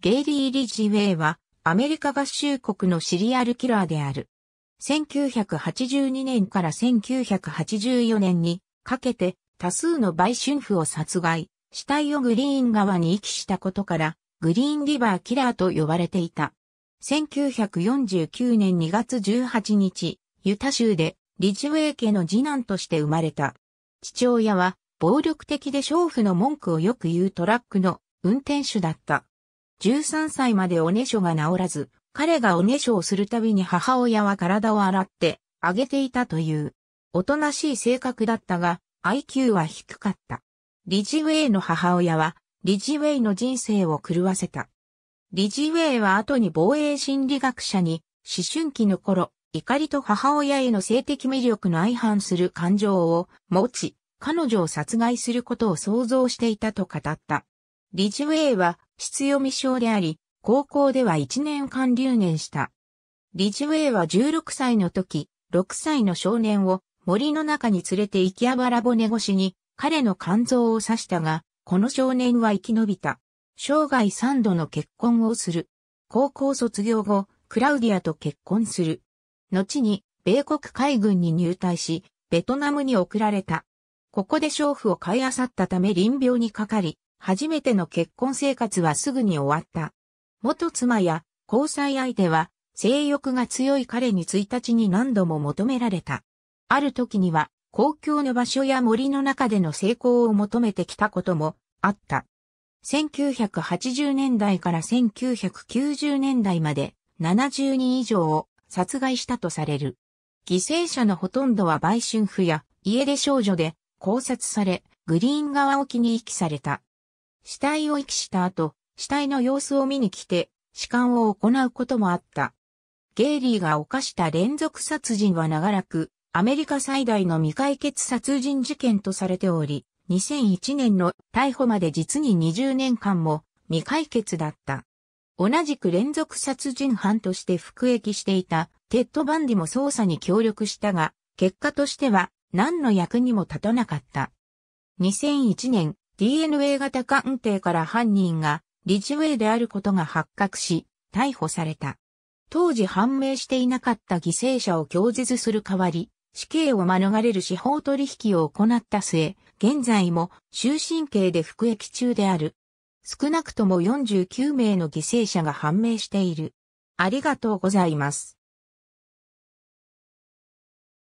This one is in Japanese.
ゲイリー・リジウェイは、アメリカ合衆国のシリアルキラーである。1982年から1984年にかけて多数の売春婦を殺害、死体をグリーン川に遺棄したことから、グリーンリバーキラーと呼ばれていた。1949年2月18日、ユタ州でリジウェイ家の次男として生まれた。父親は暴力的で娼婦の文句をよく言うトラックの運転手だった。13歳までおねしょが治らず、彼がおねしょをするたびに母親は体を洗ってあげていたという、おとなしい性格だったが、IQ は低かった。リジウェイの母親は、リジウェイの人生を狂わせた。リジウェイは後に防衛心理学者に、思春期の頃、怒りと母親への性的魅力の相反する感情を持ち、彼女を殺害することを想像していたと語った。リジウェイは必読未章であり、高校では1年間留年した。リジウェイは16歳の時、6歳の少年を森の中に連れて行きあばら骨越しに彼の肝臓を刺したが、この少年は生き延びた。生涯3度の結婚をする。高校卒業後、クラウディアと結婚する。後に、米国海軍に入隊し、ベトナムに送られた。ここで娼婦を買い漁ったため臨病にかかり、初めての結婚生活はすぐに終わった。元妻や交際相手は性欲が強い彼に1日に何度も求められた。ある時には公共の場所や森の中での成功を求めてきたこともあった。1980年代から1990年代まで70人以上を殺害したとされる。犠牲者のほとんどは売春婦や家出少女で考察され、グリーン側沖に遺棄された。死体を遺棄した後、死体の様子を見に来て、死管を行うこともあった。ゲイリーが犯した連続殺人は長らく、アメリカ最大の未解決殺人事件とされており、2001年の逮捕まで実に20年間も未解決だった。同じく連続殺人犯として服役していたテッド・バンディも捜査に協力したが、結果としては何の役にも立たなかった。2001年、DNA 型鑑定から犯人がリジウェイであることが発覚し、逮捕された。当時判明していなかった犠牲者を供述する代わり、死刑を免れる司法取引を行った末、現在も終身刑で服役中である。少なくとも49名の犠牲者が判明している。ありがとうございます。